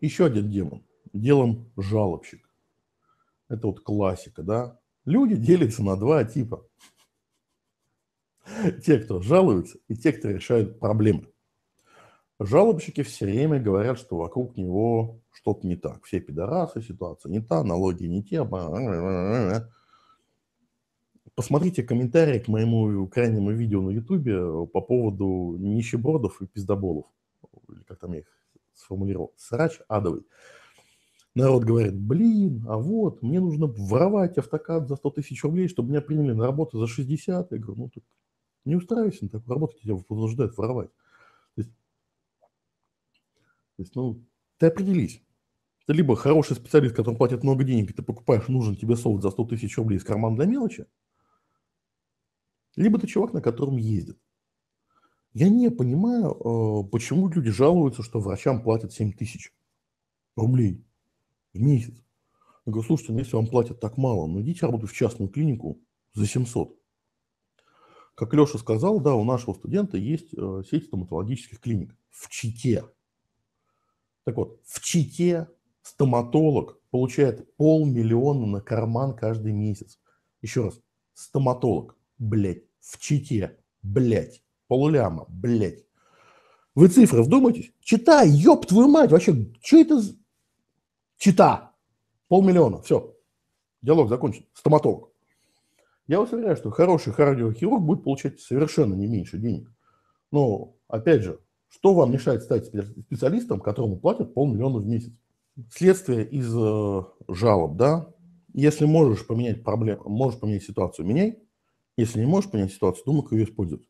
Еще один демон. Делом жалобщик. Это вот классика, да? Люди делятся на два типа. Те, кто жалуются, и те, кто решают проблемы. Жалобщики все время говорят, что вокруг него что-то не так. Все пидорасы, ситуация не та, налоги не те. Посмотрите комментарии к моему крайнему видео на ютубе э, по поводу нищебродов и пиздоболов. Или как там их сформулировал, срач адовый. Народ говорит, блин, а вот, мне нужно воровать автокад за 100 тысяч рублей, чтобы меня приняли на работу за 60. Я говорю, ну так не устраивайся на такую работу, тебя вынуждают воровать. То есть, то есть, ну, ты определись. Ты либо хороший специалист, который платит много денег, и ты покупаешь нужен тебе софт за 100 тысяч рублей из кармана для мелочи, либо ты чувак, на котором ездит. Я не понимаю, э, почему люди жалуются, что врачам платят 7 тысяч рублей в месяц. Я говорю, слушайте, ну если вам платят так мало, ну идите работать в частную клинику за 700. Как Леша сказал, да, у нашего студента есть э, сеть стоматологических клиник в Чите. Так вот, в Чите стоматолог получает полмиллиона на карман каждый месяц. Еще раз, стоматолог, блядь, в Чите, блядь полляма, блядь. Вы цифры вдумайтесь. Чита, ёб твою мать, вообще, что это? Чита. Полмиллиона, все. Диалог закончен. Стоматолог. Я вас уверяю, что хороший кардиохирург будет получать совершенно не меньше денег. Но, опять же, что вам мешает стать специалистом, которому платят полмиллиона в месяц? Следствие из э, жалоб, да? Если можешь поменять проблему, можешь поменять ситуацию, меняй. Если не можешь поменять ситуацию, думай, как ее использовать.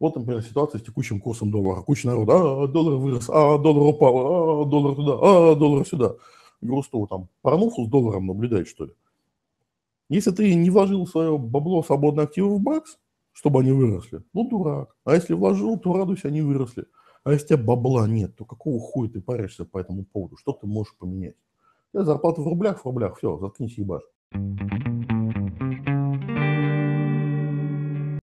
Вот, например, ситуация с текущим курсом доллара. Куча народа, а, доллар вырос, а, доллар упал, а, доллар туда, а, доллар сюда. Говорю, что там, порнуху с долларом наблюдает, что ли? Если ты не вложил свое бабло свободные активы в бакс, чтобы они выросли, ну, дурак. А если вложил, то радуйся, они выросли. А если у тебя бабла нет, то какого хуя ты паришься по этому поводу? Что ты можешь поменять? Я зарплата в рублях, в рублях, все, заткнись, ебашь.